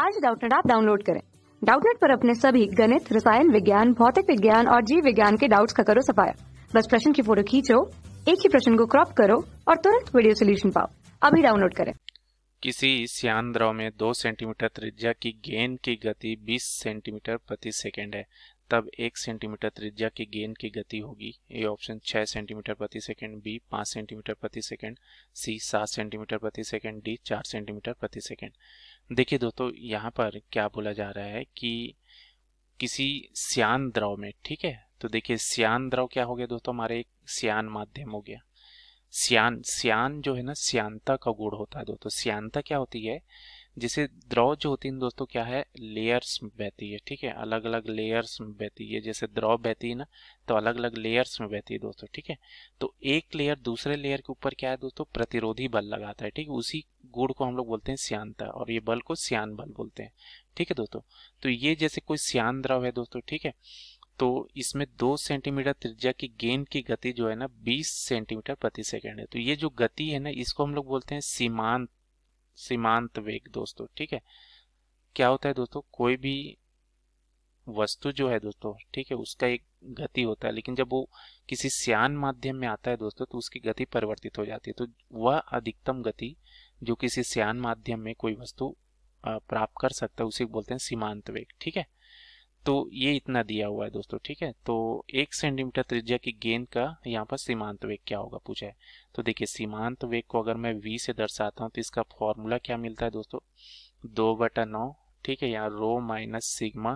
आज डाउटनेट आप डाउनलोड करें डाउटनेट पर अपने सभी गणित रसायन विज्ञान भौतिक विज्ञान और जीव विज्ञान के डाउट्स का करो सफाया बस प्रश्न की फोटो खींचो एक ही प्रश्न को क्रॉप करो और तुरंत वीडियो सोल्यूशन पाओ अभी डाउनलोड करें किसी सियान द्रव में दो सेंटीमीटर त्रिज्या की गेंद की गति 20 सेंटीमीटर प्रति सेकंड है तब एक सेंटीमीटर त्रिज्या की गेंद की गति होगी ए ऑप्शन 6 सेंटीमीटर प्रति सेकंड बी 5 सेंटीमीटर प्रति सेकंड सी 7 सेंटीमीटर प्रति सेकंड डी 4 सेंटीमीटर प्रति सेकंड देखिए दोस्तों यहाँ पर क्या बोला जा रहा है कि किसी सियान द्रव में ठीक है तो देखिए सियान द्रव क्या हो गया दोस्तों हमारे एक सियान माध्यम हो गया सियान सियान जो है ना सियांता का गुड़ होता है दोस्तों सियांता क्या होती है जिसे द्रव जो होती है दोस्तों क्या है लेयर्स में बहती है ठीक है अलग अलग लेयर्स में बहती है जैसे द्रव बहती है ना तो अलग अलग लेयर्स में बहती है दोस्तों ठीक है तो एक लेयर दूसरे लेयर के ऊपर क्या है दोस्तों प्रतिरोधी बल लगाता है ठीक है उसी गुड़ को हम लोग बोलते हैं सियांता और ये बल को सियान बल बोलते हैं ठीक है दोस्तों तो ये जैसे कोई सियान द्रव है दोस्तों ठीक है तो इसमें दो सेंटीमीटर त्रिज्या की गेंद की गति जो है ना 20 सेंटीमीटर प्रति सेकंड है तो ये जो गति है ना इसको हम लोग बोलते हैं सीमांत सीमांत वेग दोस्तों ठीक है क्या होता है दोस्तों कोई भी वस्तु जो है दोस्तों ठीक है उसका एक गति होता है लेकिन जब वो किसी श्यान माध्यम में आता है दोस्तों तो उसकी गति परिवर्तित हो जाती है तो वह अधिकतम गति जो किसी श्यान माध्यम में कोई वस्तु प्राप्त कर सकता है उसे बोलते हैं सीमांत वेग ठीक है तो ये इतना दिया हुआ है दोस्तों ठीक है तो एक सेंटीमीटर त्रिज्या की गेंद का यहाँ पर सीमांत वेग क्या होगा पूछा है तो देखिए सीमांत वेग को अगर मैं वी से दर्शाता हूँ तो इसका फॉर्मूला क्या मिलता है दोस्तों दो बटा नौ ठीक है यहाँ रो माइनस सिग्मा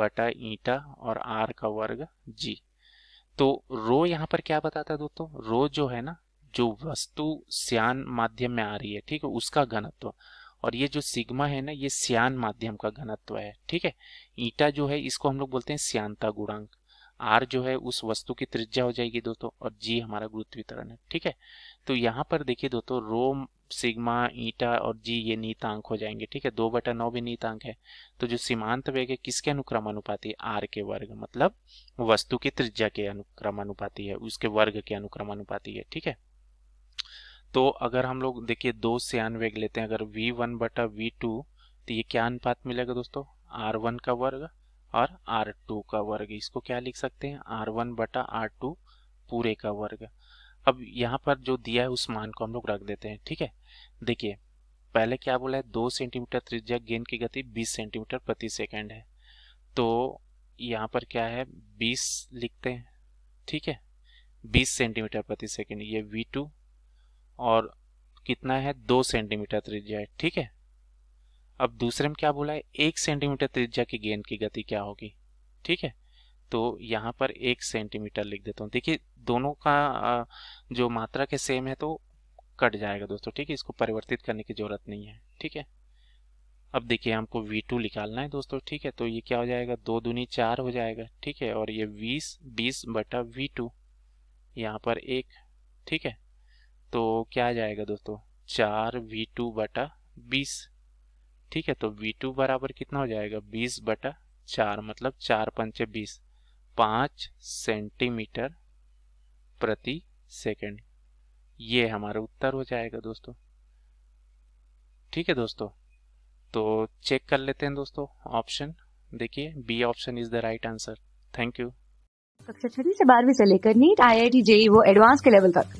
बटा ईटा और आर का वर्ग जी तो रो यहाँ पर क्या बताता है दोस्तों रो जो है ना जो वस्तु श्यान माध्यम में आ रही है ठीक है उसका घनत्व और ये जो सिग्मा है ना ये सियान माध्यम का घनत्व है ठीक है ईटा जो है इसको हम लोग बोलते हैं सियानता गुणांक आर जो है उस वस्तु की त्रिज्या हो जाएगी दोस्तों और जी हमारा गुरुत्व है ठीक है तो यहाँ पर देखिए दोस्तों रोम सिग्मा ईटा और जी ये नीतांक हो जाएंगे ठीक है दो बटा नौ भी नीतांक है तो जो सीमांत वेग है किसके अनुक्रमानुपाती अनुपाति आर के वर्ग मतलब वस्तु की त्रिज्या के अनुक्रमानुपाती है उसके वर्ग के अनुक्रमानुपाती है ठीक है तो अगर हम लोग देखिए दो वेग लेते हैं अगर वी वन बटा वी टू तो ये क्या अनुपात मिलेगा दोस्तों आर वन का वर्ग और आर टू का वर्ग इसको क्या लिख सकते हैं आर वन बटा आर टू पूरे का वर्ग अब यहाँ पर जो दिया है उस मान को हम लोग रख देते हैं ठीक है देखिए पहले क्या बोला है दो सेंटीमीटर त्रिज्या गेंद की गति बीस सेंटीमीटर प्रति सेकेंड है तो यहाँ पर क्या है बीस लिखते हैं ठीक है बीस सेंटीमीटर प्रति सेकेंड ये टू और कितना है दो सेंटीमीटर त्रिज्या है ठीक है अब दूसरे में क्या बोला है एक सेंटीमीटर त्रिज्या की गेंद की गति क्या होगी ठीक है तो यहाँ पर एक सेंटीमीटर लिख देता हूँ देखिए दोनों का जो मात्रा के सेम है तो कट जाएगा दोस्तों ठीक है इसको परिवर्तित करने की ज़रूरत नहीं है ठीक है अब देखिए हमको V2 निकालना है दोस्तों ठीक है तो ये क्या हो जाएगा दो दूनी चार हो जाएगा ठीक है और ये बीस बीस बटा वी टू यहाँ पर एक ठीक है तो क्या आ जाएगा दोस्तों चार वी टू बटा बीस ठीक है तो वी टू बराबर कितना हो जाएगा बीस बटा चार मतलब चार पंचे बीस पाँच सेंटीमीटर प्रति सेकंड ये हमारा उत्तर हो जाएगा दोस्तों ठीक है दोस्तों तो चेक कर लेते हैं दोस्तों ऑप्शन देखिए B option is the right answer thank you कक्षा छठी से बारहवीं से लेकर NEET I I T JEE वो एडवांस के लेवल तक